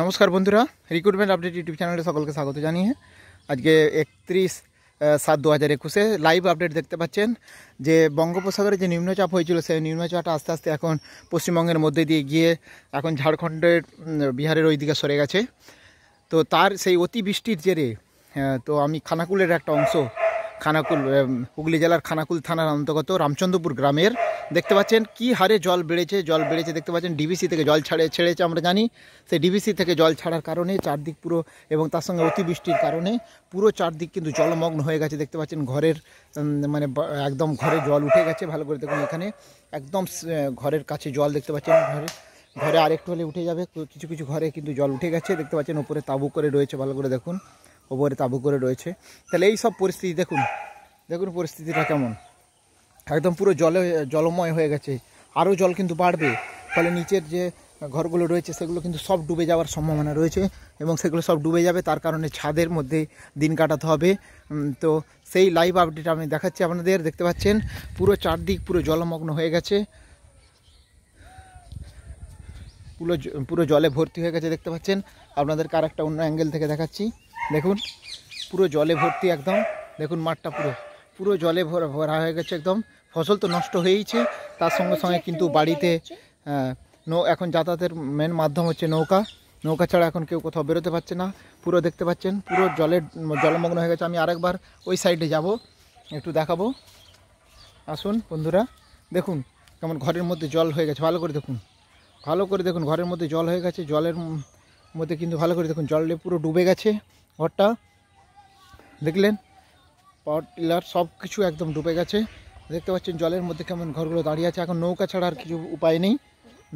নমস্কার বন্ধুরা recruitment update YouTube চ্যানেলে সকলকে স্বাগত জানিয়ে আজকে একত্রিশ সাত দু হাজার একুশে লাইভ আপডেট দেখতে পাচ্ছেন যে বঙ্গোপসাগরে যে নিম্নচাপ হয়েছিল সেই নিম্নচাপটা আস্তে আস্তে এখন পশ্চিমবঙ্গের মধ্যে দিয়ে গিয়ে এখন ঝাড়খণ্ডের বিহারের ওই দিকে সরে গেছে তো তার সেই অতি বৃষ্টির জেরে তো আমি খানাকুলের একটা অংশ খানাকুল হুগলি জেলার খানাকুল থানার অন্তর্গত রামচন্দ্রপুর গ্রামের দেখতে পাচ্ছেন কি হারে জল বেড়েছে জল বেড়েছে দেখতে পাচ্ছেন ডিবিসি থেকে জল ছাড়ে ছেড়েছে আমরা জানি সেই ডিবিসি থেকে জল ছাড়ার কারণে চারদিক পুরো এবং তার সঙ্গে অতিবৃষ্টির কারণে পুরো চারদিক কিন্তু জলমগ্ন হয়ে গেছে দেখতে পাচ্ছেন ঘরের মানে একদম ঘরে জল উঠে গেছে ভালো করে দেখুন এখানে একদম ঘরের কাছে জল দেখতে পাচ্ছেন ঘরে ঘরে আরেকটু হলে উঠে যাবে কিছু কিছু ঘরে কিন্তু জল উঠে গেছে দেখতে পাচ্ছেন ওপরে তাবু করে রয়েছে ভালো করে দেখুন ওপরে তাবু করে রয়েছে তাহলে এই সব পরিস্থিতি দেখুন দেখুন পরিস্থিতিটা কেমন একদম পুরো জলে জলময় হয়ে গেছে আরও জল কিন্তু বাড়বে ফলে নিচের যে ঘরগুলো রয়েছে সেগুলো কিন্তু সব ডুবে যাওয়ার সম্ভাবনা রয়েছে এবং সেগুলো সব ডুবে যাবে তার কারণে ছাদের মধ্যে দিন কাটাতে হবে তো সেই লাইভ আপডেট আমি দেখাচ্ছি আপনাদের দেখতে পাচ্ছেন পুরো চারদিক পুরো জলমগ্ন হয়ে গেছে পুরো পুরো জলে ভর্তি হয়ে গেছে দেখতে পাচ্ছেন আপনাদেরকে আর একটা অন্য অ্যাঙ্গেল থেকে দেখাচ্ছি দেখুন পুরো জলে ভর্তি একদম দেখুন মাঠটা পুরো পুরো জলে ভরা হয়ে গেছে একদম ফসল তো নষ্ট হয়েইছে তার সঙ্গে সঙ্গে কিন্তু বাড়িতে নৌ এখন যাতায়াতের মেন মাধ্যম হচ্ছে নৌকা নৌকা ছাড়া এখন কেউ কোথাও বেরোতে পারছে না পুরো দেখতে পাচ্ছেন পুরো জলের জলমগ্ন হয়ে গেছে আমি আরেকবার ওই সাইডে যাব একটু দেখাবো আসুন বন্ধুরা দেখুন কেমন ঘরের মধ্যে জল হয়ে গেছে ভালো করে দেখুন ভালো করে দেখুন ঘরের মধ্যে জল হয়ে গেছে জলের মধ্যে কিন্তু ভালো করে দেখুন জলে পুরো ডুবে গেছে ঘরটা দেখলেন পাওয়ার টিলার সব কিছু একদম ডুবে গেছে দেখতে পাচ্ছেন জলের মধ্যে কেমন ঘরগুলো দাঁড়িয়ে আছে এখন নৌকা ছাড়া আর কিছু উপায় নেই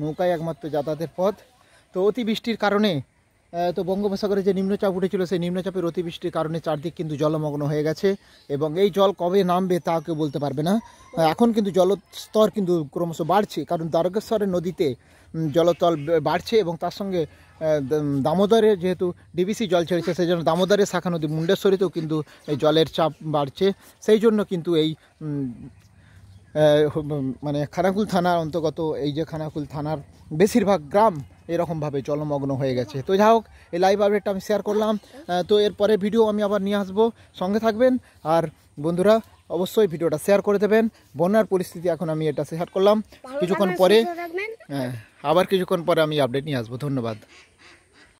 নৌকাই একমাত্র যাতায়াতের পথ তো অতিবৃষ্টির কারণে তো বঙ্গোপসাগরে যে নিম্নচাপ উঠেছিল সেই নিম্নচাপের অতিবৃষ্টির কারণে চারদিক কিন্তু জলমগ্ন হয়ে গেছে এবং এই জল কবে নামবে তা কেউ বলতে পারবে না এখন কিন্তু জলস্তর কিন্তু ক্রমশ বাড়ছে কারণ দ্বারকেশ্বরের নদীতে জলতল বাড়ছে এবং তার সঙ্গে দামোদরে যেহেতু ডিবিসি জল ছেড়েছে সেই জন্য দামোদরের শাখা নদী মুন্ডেশ্বরীতেও কিন্তু এই জলের চাপ বাড়ছে সেই জন্য কিন্তু এই মানে খানাকুল থানার অন্তর্গত এই যে খানাকুল থানার বেশিরভাগ গ্রাম এরকমভাবে জলমগ্ন হয়ে গেছে তো যা হোক এই লাইভ আপডেটটা আমি শেয়ার করলাম তো এরপরে ভিডিও আমি আবার নিয়ে আসবো সঙ্গে থাকবেন আর বন্ধুরা অবশ্যই ভিডিওটা শেয়ার করে দেবেন বন্যার পরিস্থিতি এখন আমি এটা শেয়ার করলাম কিছুক্ষণ পরে হ্যাঁ আবার কিছুক্ষণ পরে আমি আপডেট নিয়ে আসবো ধন্যবাদ